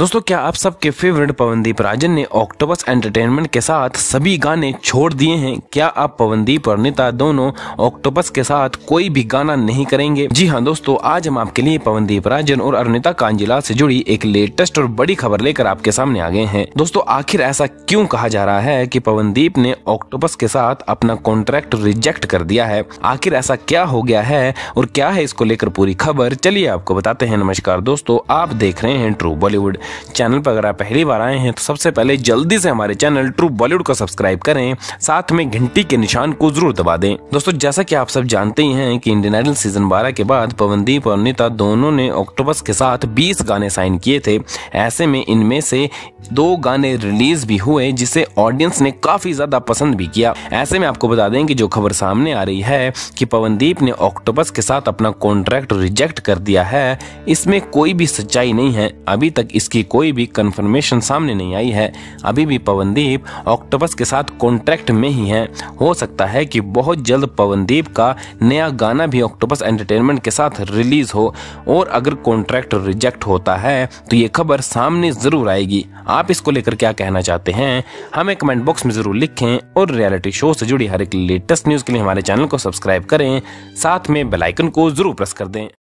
दोस्तों क्या आप सबके फेवरेट पवनदीप राजन ने ऑक्टोबस एंटरटेनमेंट के साथ सभी गाने छोड़ दिए हैं क्या आप पवनदीप और नेता दोनों ऑक्टोबस के साथ कोई भी गाना नहीं करेंगे जी हाँ दोस्तों आज हम आपके लिए पवनदीप राजन और अरुणिता कांजिला से जुड़ी एक लेटेस्ट और बड़ी खबर लेकर आपके सामने आ गए हैं दोस्तों आखिर ऐसा क्यूँ कहा जा रहा है की पवनदीप ने ऑक्टोबस के साथ अपना कॉन्ट्रैक्ट रिजेक्ट कर दिया है आखिर ऐसा क्या हो गया है और क्या है इसको लेकर पूरी खबर चलिए आपको बताते हैं नमस्कार दोस्तों आप देख रहे हैं ट्रू बॉलीवुड चैनल पर अगर आप पहली बार आए हैं तो सबसे पहले जल्दी से हमारे चैनल ट्रू बॉलीवुड को सब्सक्राइब करें साथ में घंटी के निशान को जरूर दबा दें दोस्तों जैसा कि आप सब जानते ही हैं कि इंडियन आइडल सीजन 12 के बाद पवनदीप और नीता दोनों ने ऑक्टोपस के साथ 20 गाने साइन किए थे ऐसे में इनमें से दो गाने रिलीज भी हुए जिसे ऑडियंस ने काफी ज्यादा पसंद भी किया ऐसे में आपको बता दें कि जो खबर सामने आ रही है कि पवनदीप ने ऑक्टोपस के साथ अपना कॉन्ट्रैक्ट रिजेक्ट कर दिया है इसमें कोई भी सच्चाई नहीं है अभी तक इस जिसकी कोई भी कंफर्मेशन सामने नहीं आई है अभी भी पवनदीप ऑक्टोपस के साथ कॉन्ट्रैक्ट में ही हैं हो सकता है कि बहुत जल्द पवनदीप का नया गाना भी ऑक्टोपस एंटरटेनमेंट के साथ रिलीज हो और अगर कॉन्ट्रैक्ट रिजेक्ट होता है तो ये खबर सामने जरूर आएगी आप इसको लेकर क्या कहना चाहते हैं हमें कमेंट बॉक्स में जरूर लिखें और रियलिटी शो से जुड़ी हर एक लेटेस्ट न्यूज के लिए हमारे चैनल को सब्सक्राइब करें साथ में बेलाइकन को जरूर प्रेस कर दें